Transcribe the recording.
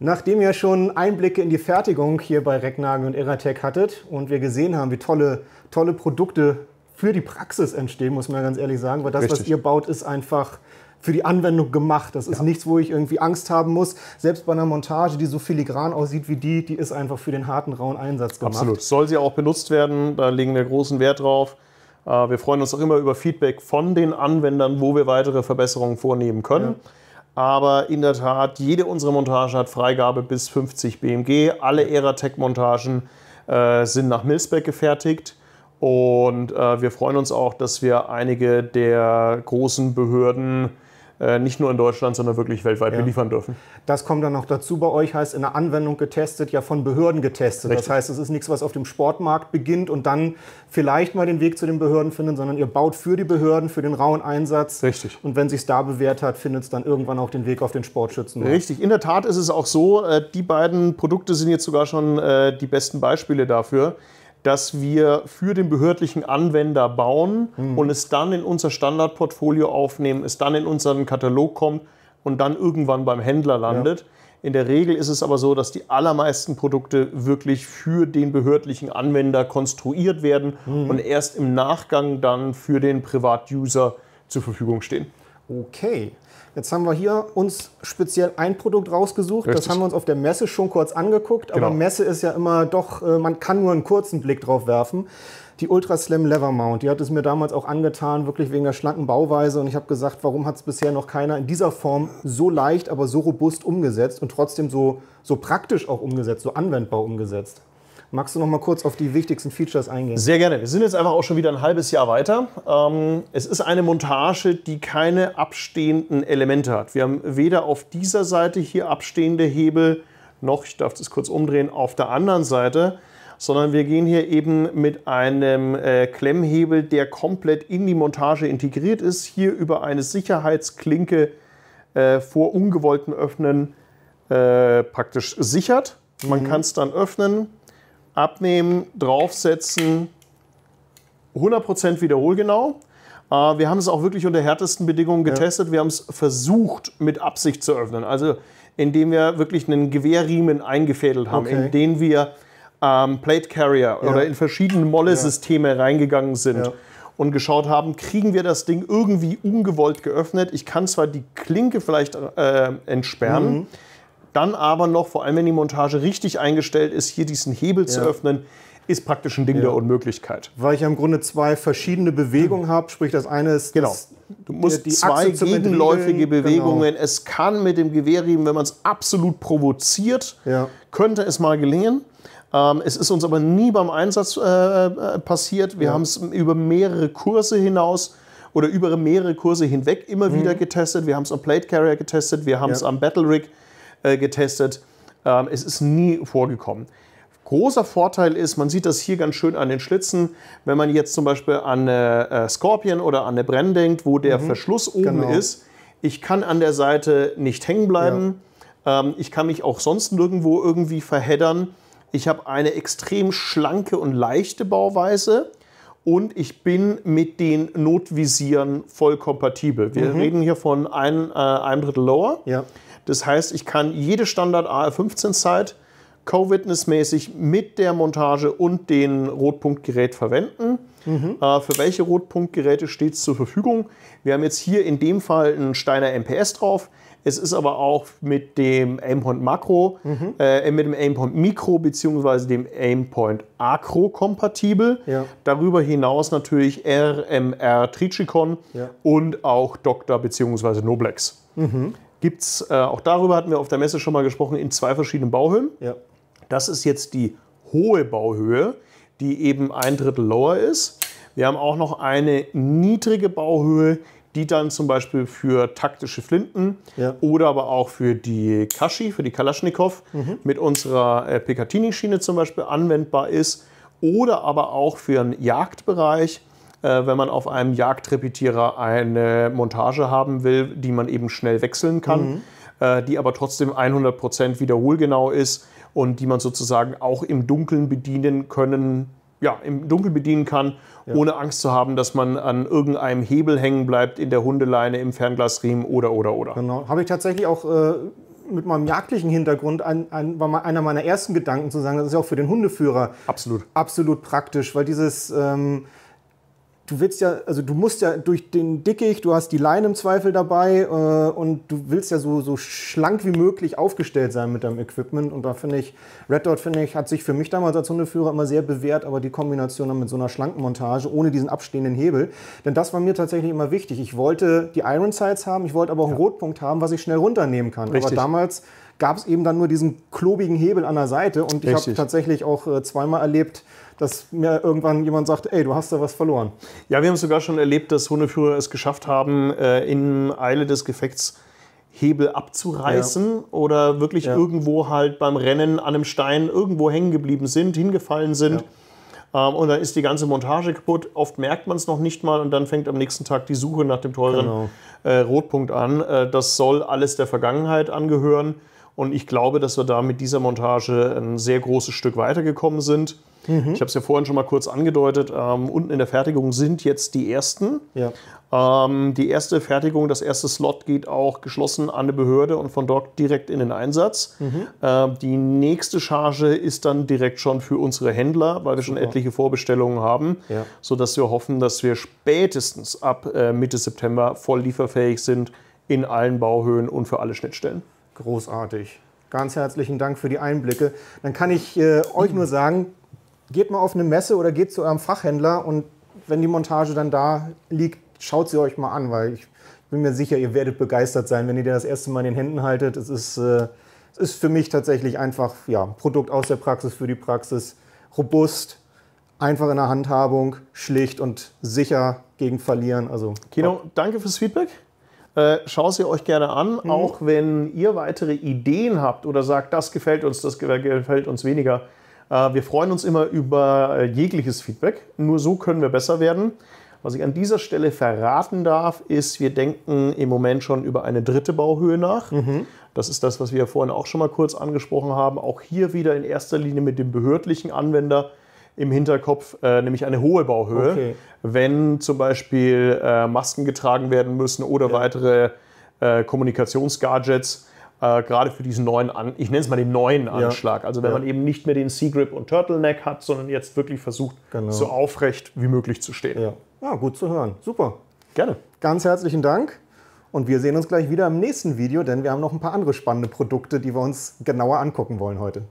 Nachdem ihr schon Einblicke in die Fertigung hier bei Recknagel und Eratec hattet und wir gesehen haben, wie tolle, tolle Produkte für die Praxis entstehen, muss man ganz ehrlich sagen, weil das, Richtig. was ihr baut, ist einfach für die Anwendung gemacht. Das ist ja. nichts, wo ich irgendwie Angst haben muss. Selbst bei einer Montage, die so filigran aussieht wie die, die ist einfach für den harten, rauen Einsatz gemacht. Absolut. Soll sie auch benutzt werden, da legen wir großen Wert drauf. Äh, wir freuen uns auch immer über Feedback von den Anwendern, wo wir weitere Verbesserungen vornehmen können. Ja. Aber in der Tat, jede unserer Montage hat Freigabe bis 50 BMG. Alle Aeratec-Montagen äh, sind nach Milsbeck gefertigt. Und äh, wir freuen uns auch, dass wir einige der großen Behörden äh, nicht nur in Deutschland, sondern wirklich weltweit ja. beliefern dürfen. Das kommt dann noch dazu bei euch, heißt in der Anwendung getestet, ja von Behörden getestet. Richtig. Das heißt, es ist nichts, was auf dem Sportmarkt beginnt und dann vielleicht mal den Weg zu den Behörden findet, sondern ihr baut für die Behörden, für den rauen Einsatz. Richtig. Und wenn sich da bewährt hat, findet es dann irgendwann auch den Weg auf den Sportschützen. Richtig. In der Tat ist es auch so, äh, die beiden Produkte sind jetzt sogar schon äh, die besten Beispiele dafür dass wir für den behördlichen Anwender bauen mhm. und es dann in unser Standardportfolio aufnehmen, es dann in unseren Katalog kommt und dann irgendwann beim Händler landet. Ja. In der Regel ist es aber so, dass die allermeisten Produkte wirklich für den behördlichen Anwender konstruiert werden mhm. und erst im Nachgang dann für den Privatuser zur Verfügung stehen. Okay, Jetzt haben wir hier uns speziell ein Produkt rausgesucht. Richtig. Das haben wir uns auf der Messe schon kurz angeguckt. Genau. Aber Messe ist ja immer doch, äh, man kann nur einen kurzen Blick drauf werfen. Die Ultra Slim Lever Mount, die hat es mir damals auch angetan, wirklich wegen der schlanken Bauweise. Und ich habe gesagt, warum hat es bisher noch keiner in dieser Form so leicht, aber so robust umgesetzt und trotzdem so, so praktisch auch umgesetzt, so anwendbar umgesetzt? Magst du noch mal kurz auf die wichtigsten Features eingehen? Sehr gerne. Wir sind jetzt einfach auch schon wieder ein halbes Jahr weiter. Ähm, es ist eine Montage, die keine abstehenden Elemente hat. Wir haben weder auf dieser Seite hier abstehende Hebel, noch, ich darf das kurz umdrehen, auf der anderen Seite, sondern wir gehen hier eben mit einem äh, Klemmhebel, der komplett in die Montage integriert ist, hier über eine Sicherheitsklinke äh, vor ungewollten Öffnen äh, praktisch sichert. Man mhm. kann es dann öffnen, abnehmen, draufsetzen, 100% wiederholgenau. Äh, wir haben es auch wirklich unter härtesten Bedingungen getestet. Ja. Wir haben es versucht, mit Absicht zu öffnen. Also indem wir wirklich einen Gewehrriemen eingefädelt haben, okay. in den wir ähm, Plate Carrier ja. oder in verschiedene Molle-Systeme ja. reingegangen sind und geschaut haben, kriegen wir das Ding irgendwie ungewollt geöffnet. Ich kann zwar die Klinke vielleicht äh, entsperren, mhm. Dann aber noch, vor allem wenn die Montage richtig eingestellt ist, hier diesen Hebel ja. zu öffnen, ist praktisch ein Ding ja. der Unmöglichkeit. Weil ich ja im Grunde zwei verschiedene Bewegungen mhm. habe, sprich das eine ist genau. Das, du musst die, die zwei gegenläufige genau. Bewegungen. Genau. Es kann mit dem Gewehrriemen, wenn man es absolut provoziert, ja. könnte es mal gelingen. Ähm, es ist uns aber nie beim Einsatz äh, äh passiert. Wir ja. haben es über mehrere Kurse hinaus oder über mehrere Kurse hinweg immer mhm. wieder getestet. Wir haben es am Plate Carrier getestet, wir haben es am Battle Rig getestet äh, getestet. Ähm, es ist nie vorgekommen. Großer Vorteil ist, man sieht das hier ganz schön an den Schlitzen, wenn man jetzt zum Beispiel an eine äh, äh, Scorpion oder an eine Brenn denkt, wo der mhm, Verschluss oben genau. ist. Ich kann an der Seite nicht hängen bleiben. Ja. Ähm, ich kann mich auch sonst nirgendwo irgendwie verheddern. Ich habe eine extrem schlanke und leichte Bauweise und ich bin mit den Notvisieren voll kompatibel. Wir mhm. reden hier von ein, äh, einem Drittel lower. Ja. Das heißt, ich kann jede Standard AR15-Zeit Co-Witness-mäßig mit der Montage und dem Rotpunktgerät verwenden. Mhm. Äh, für welche Rotpunktgeräte steht es zur Verfügung? Wir haben jetzt hier in dem Fall einen Steiner MPS drauf. Es ist aber auch mit dem Aimpoint Makro, mhm. äh, mit dem Aimpoint Mikro bzw. dem Aimpoint Acro kompatibel. Ja. Darüber hinaus natürlich RMR Trichicon ja. und auch Doctor bzw. Noblex. Mhm. Gibt's, äh, auch darüber hatten wir auf der Messe schon mal gesprochen, in zwei verschiedenen Bauhöhen. Ja. Das ist jetzt die hohe Bauhöhe, die eben ein Drittel lower ist. Wir haben auch noch eine niedrige Bauhöhe, die dann zum Beispiel für taktische Flinten ja. oder aber auch für die Kashi, für die Kalaschnikow mhm. mit unserer äh, Picatinny-Schiene zum Beispiel anwendbar ist oder aber auch für einen Jagdbereich, äh, wenn man auf einem Jagdrepetierer eine Montage haben will, die man eben schnell wechseln kann, mhm. äh, die aber trotzdem 100% wiederholgenau ist und die man sozusagen auch im Dunkeln bedienen können ja, im Dunkeln bedienen kann, ja. ohne Angst zu haben, dass man an irgendeinem Hebel hängen bleibt, in der Hundeleine, im Fernglasriemen oder, oder, oder. Genau. Habe ich tatsächlich auch äh, mit meinem jagdlichen Hintergrund, ein, ein, war einer meiner ersten Gedanken zu sagen, das ist ja auch für den Hundeführer absolut, absolut praktisch, weil dieses. Ähm, du willst ja, also du musst ja durch den Dickicht, du hast die Leine im Zweifel dabei äh, und du willst ja so, so schlank wie möglich aufgestellt sein mit deinem Equipment. Und da finde ich, Red Dot, finde ich, hat sich für mich damals als Hundeführer immer sehr bewährt, aber die Kombination dann mit so einer schlanken Montage, ohne diesen abstehenden Hebel. Denn das war mir tatsächlich immer wichtig. Ich wollte die Iron Sights haben, ich wollte aber auch einen ja. Rotpunkt haben, was ich schnell runternehmen kann. Richtig. Aber damals gab es eben dann nur diesen klobigen Hebel an der Seite. Und ich habe tatsächlich auch äh, zweimal erlebt, dass mir irgendwann jemand sagt, ey, du hast da was verloren. Ja, wir haben sogar schon erlebt, dass Hundeführer es geschafft haben, äh, in Eile des Gefechts Hebel abzureißen ja. oder wirklich ja. irgendwo halt beim Rennen an einem Stein irgendwo hängen geblieben sind, hingefallen sind. Ja. Ähm, und dann ist die ganze Montage kaputt. Oft merkt man es noch nicht mal und dann fängt am nächsten Tag die Suche nach dem teuren genau. äh, Rotpunkt an. Äh, das soll alles der Vergangenheit angehören. Und ich glaube, dass wir da mit dieser Montage ein sehr großes Stück weitergekommen sind. Mhm. Ich habe es ja vorhin schon mal kurz angedeutet. Ähm, unten in der Fertigung sind jetzt die ersten. Ja. Ähm, die erste Fertigung, das erste Slot geht auch geschlossen an eine Behörde und von dort direkt in den Einsatz. Mhm. Äh, die nächste Charge ist dann direkt schon für unsere Händler, weil wir schon etliche Vorbestellungen haben, ja. sodass wir hoffen, dass wir spätestens ab äh, Mitte September voll lieferfähig sind in allen Bauhöhen und für alle Schnittstellen. Großartig. Ganz herzlichen Dank für die Einblicke. Dann kann ich äh, euch nur sagen, geht mal auf eine Messe oder geht zu eurem Fachhändler und wenn die Montage dann da liegt, schaut sie euch mal an, weil ich bin mir sicher, ihr werdet begeistert sein, wenn ihr das erste Mal in den Händen haltet. Es ist, äh, ist für mich tatsächlich einfach ja, ein Produkt aus der Praxis für die Praxis. Robust, einfach in der Handhabung, schlicht und sicher gegen Verlieren. Also, Kino, danke fürs Feedback schau äh, Schaut sie euch gerne an, mhm. auch wenn ihr weitere Ideen habt oder sagt, das gefällt uns, das gefällt uns weniger. Äh, wir freuen uns immer über äh, jegliches Feedback. Nur so können wir besser werden. Was ich an dieser Stelle verraten darf, ist, wir denken im Moment schon über eine dritte Bauhöhe nach. Mhm. Das ist das, was wir vorhin auch schon mal kurz angesprochen haben. Auch hier wieder in erster Linie mit dem behördlichen Anwender im Hinterkopf, äh, nämlich eine hohe Bauhöhe. Okay. Wenn zum Beispiel äh, Masken getragen werden müssen oder ja. weitere äh, Kommunikationsgadgets, äh, gerade für diesen neuen, An ich nenne es mal den neuen Anschlag. Ja. Also wenn ja. man eben nicht mehr den C-Grip und Turtleneck hat, sondern jetzt wirklich versucht, genau. so aufrecht wie möglich zu stehen. Ja. ja, ah, gut zu hören. Super. Gerne. Ganz herzlichen Dank. Und wir sehen uns gleich wieder im nächsten Video, denn wir haben noch ein paar andere spannende Produkte, die wir uns genauer angucken wollen heute.